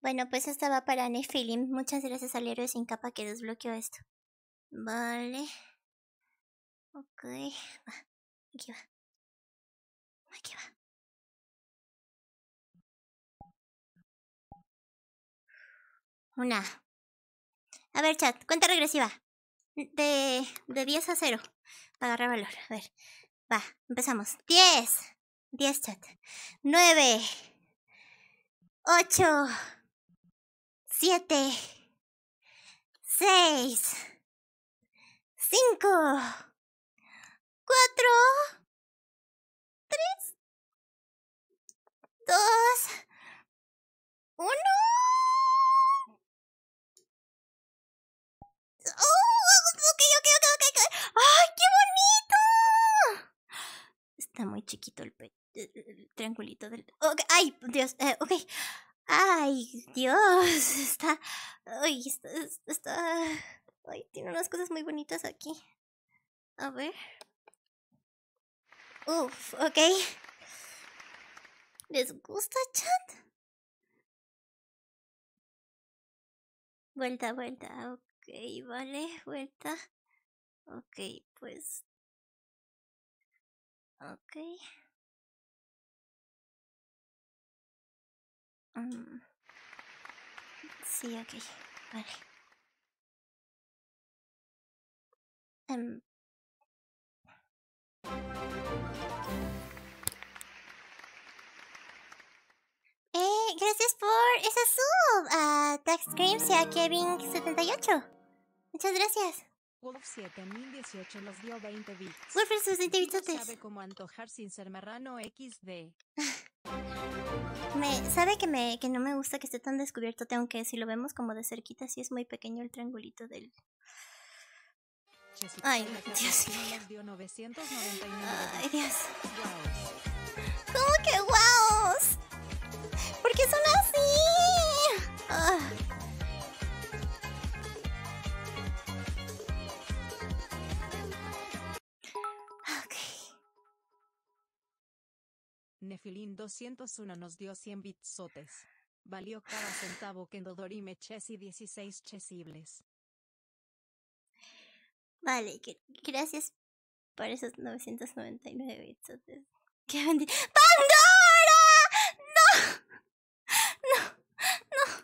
Bueno, pues esta va para Nefilim. Muchas gracias al héroe sin capa que desbloqueó esto. Vale. Ok. Va. Aquí va. Aquí va. Una. A ver, chat, cuenta regresiva. De, de 10 a 0. Para agarrar valor. A ver. Va, empezamos. 10. 10, chat. 9. 8 siete, seis, cinco, cuatro, tres, dos, uno. Oh, ¡Ay, qué bonito! Está muy chiquito el, el, el triangulito del... Okay. ¡Ay, Dios! Eh, ok. Ay, Dios, está... Ay, está... ay, tiene unas cosas muy bonitas aquí. A ver. Uf, ok. ¿Les gusta, chat? Vuelta, vuelta, ok, vale, vuelta. Ok, pues... Ok. Ah. sí, ok, vale. Um, eh, gracias por esa sub a ah, Taxcreams y a Kevin78. Muchas gracias. Wolf 7018 nos dio 20 bits. Wolf 20 bits. sabe cómo antojar sin ser marrano XD. Me, sabe que, me, que no me gusta que esté tan descubierto, Aunque si lo vemos como de cerquita, sí es muy pequeño el triangulito del... Ay, Dios mío. Ay, Dios. Nefilín 201 nos dio 100 bitsotes. Valió cada centavo que Dodorime Chesi 16 chesibles. Vale, gracias por esos 999 bitsotes. ¡Qué bendito! ¡Pandora! ¡No! ¡No!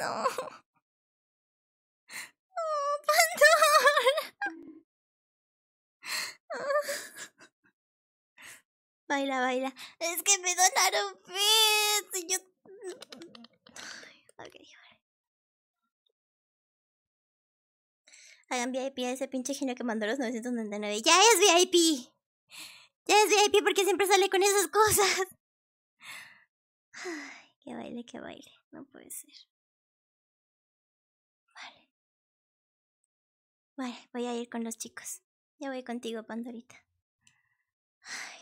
¡No! ¡No! Baila, baila. Es que me donaron y Yo. Ok, Hagan VIP a ese pinche genio que mandó los 999. ¡Ya es VIP! ¡Ya es VIP porque siempre sale con esas cosas! Ay, que baile, que baile. No puede ser. Vale. Vale, voy a ir con los chicos. Ya voy contigo, Pandorita. Ay.